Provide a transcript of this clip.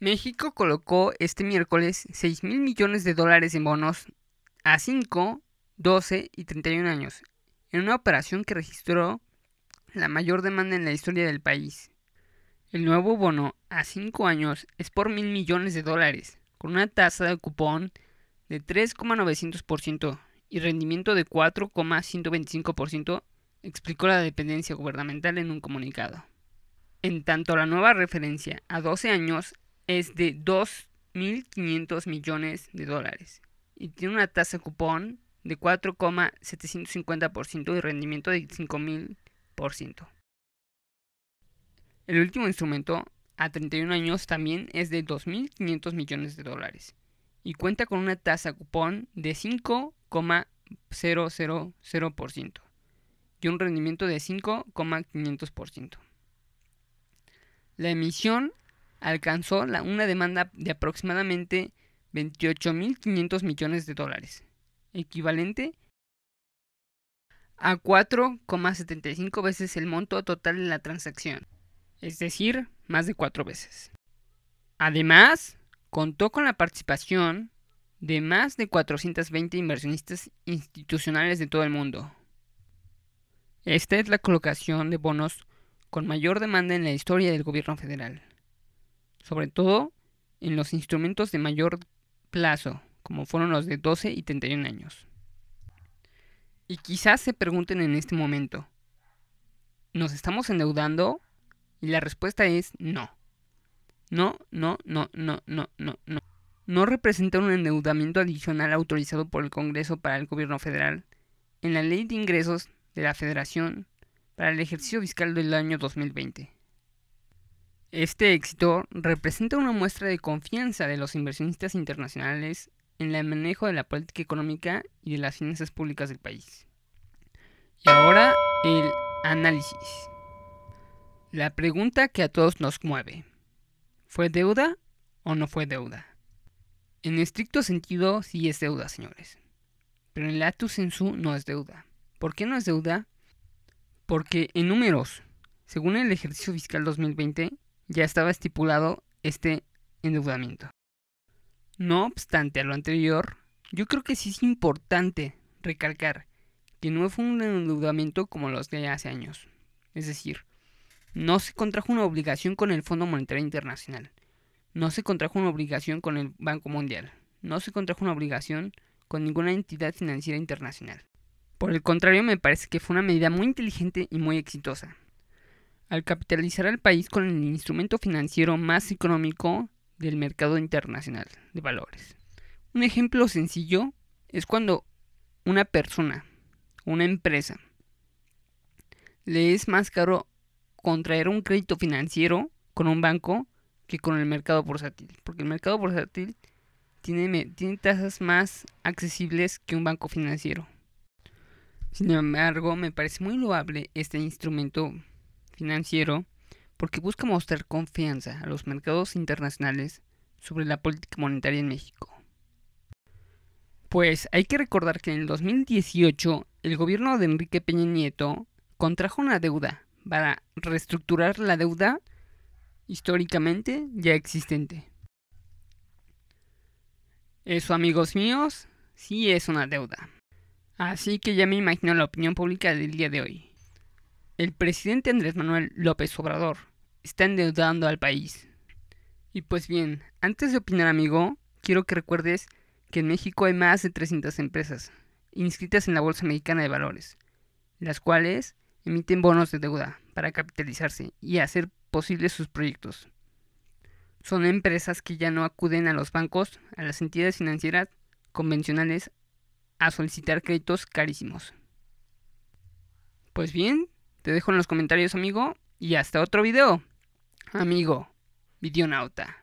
México colocó este miércoles 6 mil millones de dólares en bonos a 5, 12 y 31 años, en una operación que registró la mayor demanda en la historia del país. El nuevo bono a 5 años es por mil millones de dólares, con una tasa de cupón de 3,900% y rendimiento de 4,125%, explicó la dependencia gubernamental en un comunicado. En tanto, la nueva referencia a 12 años es de 2.500 millones de dólares y tiene una tasa de cupón de 4,750% y rendimiento de 5.000%. El último instrumento a 31 años también es de 2.500 millones de dólares y cuenta con una tasa de cupón de 5,000% y un rendimiento de 5,500%. La emisión alcanzó una demanda de aproximadamente 28.500 millones de dólares, equivalente a 4,75 veces el monto total de la transacción, es decir, más de cuatro veces. Además, contó con la participación de más de 420 inversionistas institucionales de todo el mundo. Esta es la colocación de bonos con mayor demanda en la historia del gobierno federal sobre todo en los instrumentos de mayor plazo, como fueron los de 12 y 31 años. Y quizás se pregunten en este momento, ¿nos estamos endeudando? Y la respuesta es no. No, no, no, no, no, no, no. No representa un endeudamiento adicional autorizado por el Congreso para el Gobierno federal en la Ley de Ingresos de la Federación para el ejercicio fiscal del año 2020. Este éxito representa una muestra de confianza de los inversionistas internacionales en el manejo de la política económica y de las finanzas públicas del país. Y ahora el análisis. La pregunta que a todos nos mueve. ¿Fue deuda o no fue deuda? En estricto sentido sí es deuda, señores. Pero el latus sensu no es deuda. ¿Por qué no es deuda? Porque en números, según el ejercicio fiscal 2020, ya estaba estipulado este endeudamiento. No obstante a lo anterior, yo creo que sí es importante recalcar que no fue un endeudamiento como los de hace años. Es decir, no se contrajo una obligación con el Fondo Monetario Internacional, no se contrajo una obligación con el Banco Mundial, no se contrajo una obligación con ninguna entidad financiera internacional. Por el contrario, me parece que fue una medida muy inteligente y muy exitosa al capitalizar al país con el instrumento financiero más económico del mercado internacional de valores. Un ejemplo sencillo es cuando una persona, una empresa, le es más caro contraer un crédito financiero con un banco que con el mercado bursátil, porque el mercado bursátil tiene, tiene tasas más accesibles que un banco financiero. Sin embargo, me parece muy loable este instrumento financiero porque busca mostrar confianza a los mercados internacionales sobre la política monetaria en México. Pues hay que recordar que en el 2018 el gobierno de Enrique Peña Nieto contrajo una deuda para reestructurar la deuda históricamente ya existente. Eso amigos míos, sí es una deuda. Así que ya me imagino la opinión pública del día de hoy. El presidente Andrés Manuel López Obrador está endeudando al país. Y pues bien, antes de opinar amigo, quiero que recuerdes que en México hay más de 300 empresas inscritas en la Bolsa Mexicana de Valores, las cuales emiten bonos de deuda para capitalizarse y hacer posibles sus proyectos. Son empresas que ya no acuden a los bancos, a las entidades financieras convencionales, a solicitar créditos carísimos. Pues bien, te dejo en los comentarios, amigo. Y hasta otro video, amigo videonauta.